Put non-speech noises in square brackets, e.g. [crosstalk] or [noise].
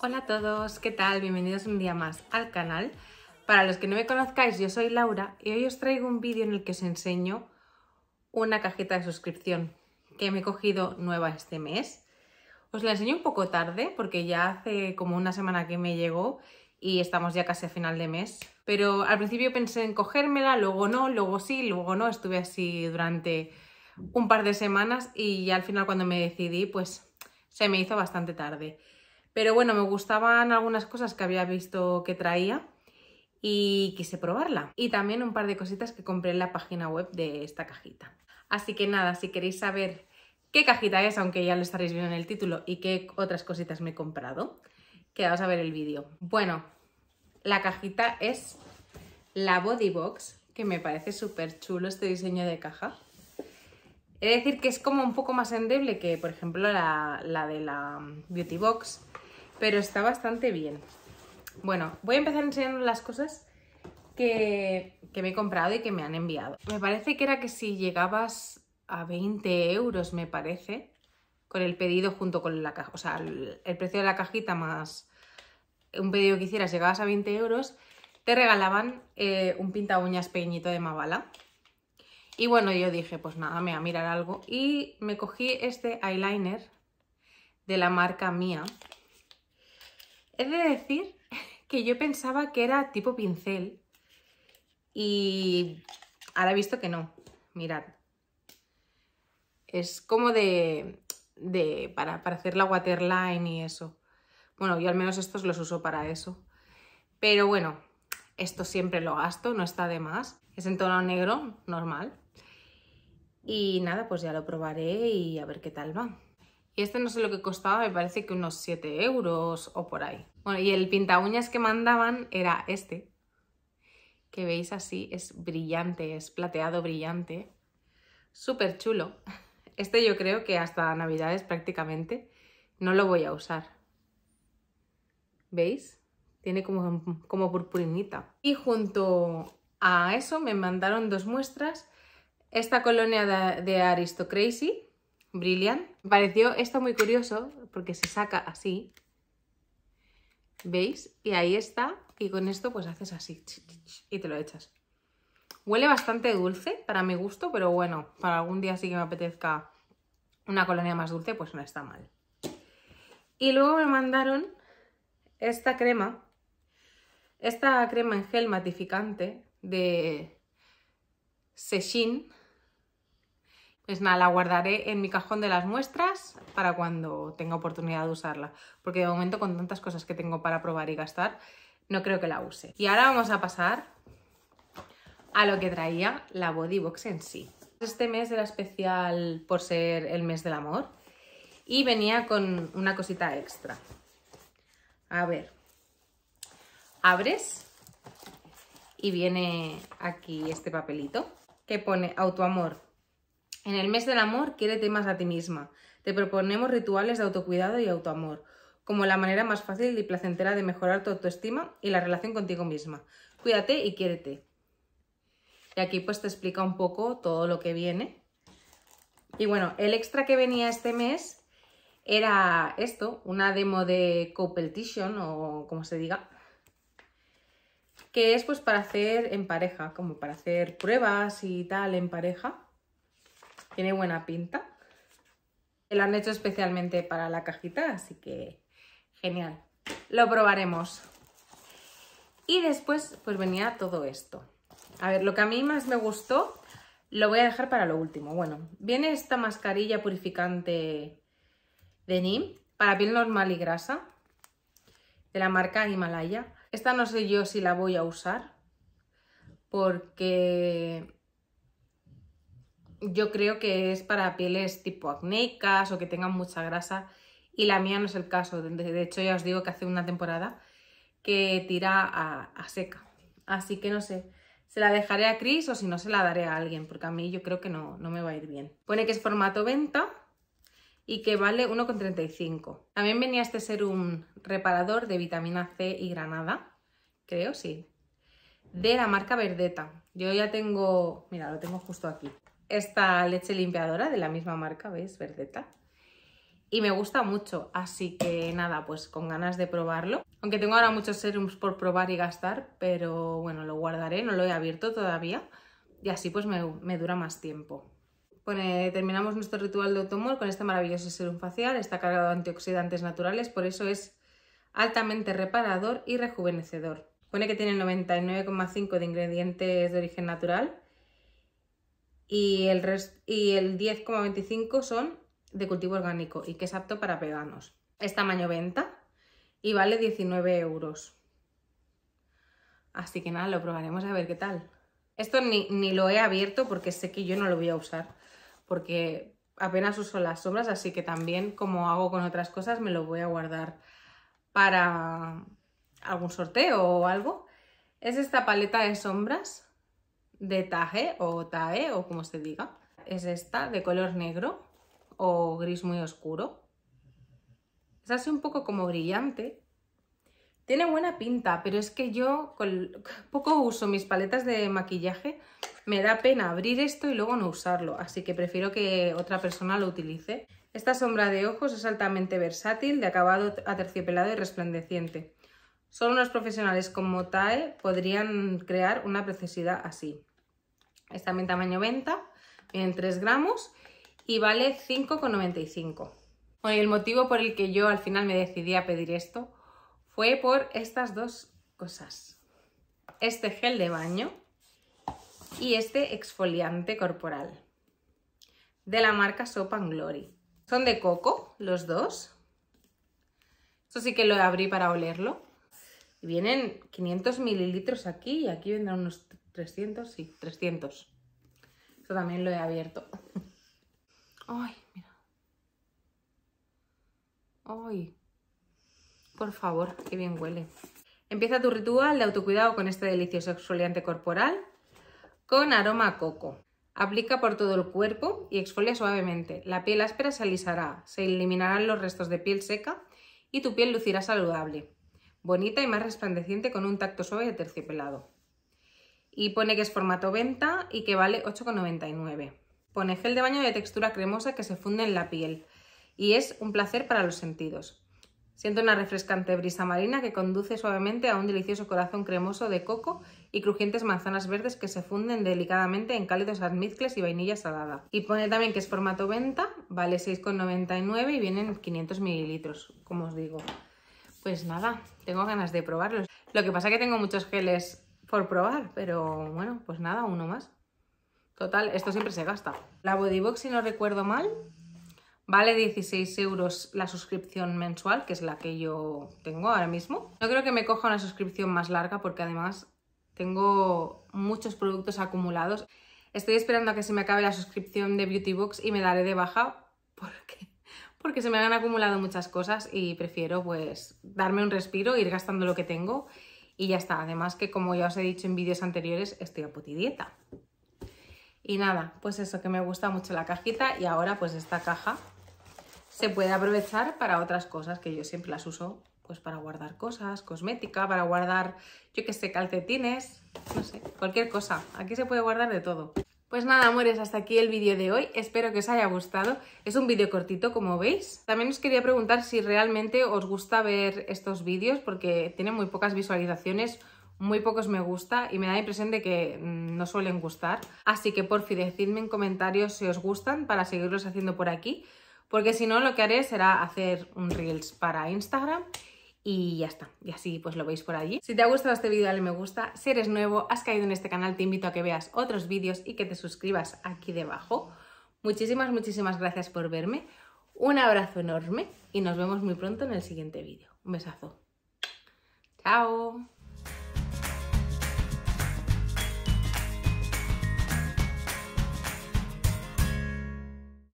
Hola a todos, ¿qué tal? Bienvenidos un día más al canal. Para los que no me conozcáis, yo soy Laura y hoy os traigo un vídeo en el que os enseño una cajita de suscripción que me he cogido nueva este mes. Os la enseño un poco tarde porque ya hace como una semana que me llegó y estamos ya casi a final de mes. Pero al principio pensé en cogérmela, luego no, luego sí, luego no. Estuve así durante un par de semanas y ya al final cuando me decidí pues se me hizo bastante tarde. Pero bueno, me gustaban algunas cosas que había visto que traía y quise probarla. Y también un par de cositas que compré en la página web de esta cajita. Así que nada, si queréis saber qué cajita es, aunque ya lo estaréis viendo en el título, y qué otras cositas me he comprado, quedaos a ver el vídeo. Bueno, la cajita es la Body Box, que me parece súper chulo este diseño de caja. He de decir que es como un poco más endeble que, por ejemplo, la, la de la Beauty Box, pero está bastante bien. Bueno, voy a empezar enseñando las cosas que, me he comprado y que me han enviado. Me parece que era que si llegabas a 20 euros, me parece, con el pedido junto con la caja, o sea, el, precio de la cajita más un pedido que hicieras, llegabas a 20 euros, te regalaban eh, un pinta uñas pequeñito de Mabala. Y bueno, yo dije, pues nada, me voy a mirar algo. Y me cogí este eyeliner de la marca Mía, He de decir [laughs] que yo pensaba que era tipo pincel y ahora he visto que no. Mirad. Es como de... para, para hacer la waterline y eso. Bueno, yo al menos estos los uso para eso. Pero bueno, esto siempre lo gasto, no está de más. Es en tono negro, normal. Y nada, pues ya lo probaré y a ver qué tal va. Y este no sé lo que costaba, me parece que unos 7 euros o por ahí. Bueno, y el pinta uñas que mandaban era este, que veis así, es brillante, es plateado brillante. Súper chulo. [laughs] Este yo creo que hasta navidades prácticamente no lo voy a usar. ¿Veis? Tiene como, como purpurinita. Y junto a eso me mandaron dos muestras. Esta colonia de, de Aristocracy, Brilliant. Me pareció esto muy curioso porque se saca así. ¿Veis? Y ahí está. Y con esto pues haces así y te lo echas. Huele bastante dulce para mi gusto, pero bueno, para algún día sí que me apetezca una colonia más dulce, pues no está mal. Y luego me mandaron esta crema, esta crema en gel matificante de Sechin. Pues nada, la guardaré en mi cajón de las muestras para cuando tenga oportunidad de usarla. Porque de momento con tantas cosas que tengo para probar y gastar, no creo que la use. Y ahora vamos a pasar a lo que traía la bodybox en sí. Este mes era especial por ser el mes del amor y venía con una cosita extra. A ver, abres y viene aquí este papelito que pone autoamor en el mes del amor, quiérete más a ti misma. Te proponemos rituales de autocuidado y autoamor, como la manera más fácil y placentera de mejorar tu autoestima y la relación contigo misma. Cuídate y quiérete. Y aquí pues te explica un poco todo lo que viene. Y bueno, el extra que venía este mes era esto, una demo de Copeltition o como se diga, que es pues para hacer en pareja, como para hacer pruebas y tal en pareja tiene buena pinta. La han hecho especialmente para la cajita, así que genial. Lo probaremos. Y después pues venía todo esto. A ver, lo que a mí más me gustó lo voy a dejar para lo último. Bueno, viene esta mascarilla purificante de NIM para piel normal y grasa de la marca Himalaya. Esta no sé yo si la voy a usar porque yo creo que es para pieles tipo acnéicas o que tengan mucha grasa y la mía no es el caso. De hecho, ya os digo que hace una temporada que tira a, seca. Así que no sé, se la dejaré a Chris o si no se la daré a alguien, porque a mí yo creo que no, me va a ir bien. Pone que es formato venta y que vale 1,35. También venía este ser un reparador de vitamina C y granada, creo, sí, de la marca Verdeta. Yo ya tengo, mira, lo tengo justo aquí esta leche limpiadora de la misma marca, ¿veis? Verdeta. Y me gusta mucho, así que nada, pues con ganas de probarlo. Aunque tengo ahora muchos serums por probar y gastar, pero bueno, lo guardaré, no lo he abierto todavía. Y así pues me, dura más tiempo. terminamos nuestro ritual de otomor con este maravilloso serum facial. Está cargado de antioxidantes naturales, por eso es altamente reparador y rejuvenecedor. Pone que tiene 99,5 de ingredientes de origen natural y el, y el 10,25 son de cultivo orgánico y que es apto para veganos. Es tamaño venta y vale 19 euros. Así que nada, lo probaremos a ver qué tal. Esto ni, ni, lo he abierto porque sé que yo no lo voy a usar, porque apenas uso las sombras, así que también, como hago con otras cosas, me lo voy a guardar para algún sorteo o algo. Es esta paleta de sombras de taje o tae o como se diga. Es esta de color negro o gris muy oscuro. Es así un poco como brillante. Tiene buena pinta, pero es que yo con [laughs] poco uso mis paletas de maquillaje. Me da pena abrir esto y luego no usarlo, así que prefiero que otra persona lo utilice. Esta sombra de ojos es altamente versátil, de acabado aterciopelado y resplandeciente. Solo unos profesionales como TAE podrían crear una precisidad así es también tamaño venta, vienen 3 gramos y vale 5,95. Bueno, y el motivo por el que yo al final me decidí a pedir esto fue por estas dos cosas. Este gel de baño y este exfoliante corporal de la marca Soap Glory. Son de coco los dos. Esto sí que lo abrí para olerlo vienen 500 mililitros aquí y aquí vendrán unos 300, sí, 300. Esto también lo he abierto. Ay, mira. Ay. Por favor, qué bien huele. Empieza tu ritual de autocuidado con este delicioso exfoliante corporal con aroma a coco. Aplica por todo el cuerpo y exfolia suavemente. La piel áspera se alisará, se eliminarán los restos de piel seca y tu piel lucirá saludable bonita y más resplandeciente con un tacto suave de terciopelado. Y pone que es formato venta y que vale 8,99. Pone gel de baño de textura cremosa que se funde en la piel y es un placer para los sentidos. Siente una refrescante brisa marina que conduce suavemente a un delicioso corazón cremoso de coco y crujientes manzanas verdes que se funden delicadamente en cálidos almizcles y vainilla salada. Y pone también que es formato venta, vale 6,99 y vienen 500 mililitros, como os digo. Pues nada, tengo ganas de probarlos. Lo que pasa es que tengo muchos geles por probar, pero bueno, pues nada, uno más. Total, esto siempre se gasta. La Bodybox, si no recuerdo mal, vale 16 euros la suscripción mensual, que es la que yo tengo ahora mismo. No creo que me coja una suscripción más larga porque además tengo muchos productos acumulados. Estoy esperando a que se me acabe la suscripción de Beauty Box y me daré de baja porque porque se me han acumulado muchas cosas y prefiero pues darme un respiro, ir gastando lo que tengo y ya está. Además que como ya os he dicho en vídeos anteriores, estoy a putidieta. Y nada, pues eso, que me gusta mucho la cajita y ahora pues esta caja se puede aprovechar para otras cosas que yo siempre las uso pues para guardar cosas, cosmética, para guardar, yo que sé, calcetines, no sé, cualquier cosa. Aquí se puede guardar de todo. Pues nada, amores, hasta aquí el vídeo de hoy. Espero que os haya gustado. Es un vídeo cortito, como veis. También os quería preguntar si realmente os gusta ver estos vídeos, porque tienen muy pocas visualizaciones, muy pocos me gusta y me da la impresión de que mm, no suelen gustar. Así que fin decidme en comentarios si os gustan para seguirlos haciendo por aquí, porque si no lo que haré será hacer un Reels para Instagram y ya está, y así pues lo veis por allí. Si te ha gustado este vídeo dale me gusta, si eres nuevo, has caído en este canal, te invito a que veas otros vídeos y que te suscribas aquí debajo. Muchísimas, muchísimas gracias por verme, un abrazo enorme y nos vemos muy pronto en el siguiente vídeo. Un besazo. ¡Chao!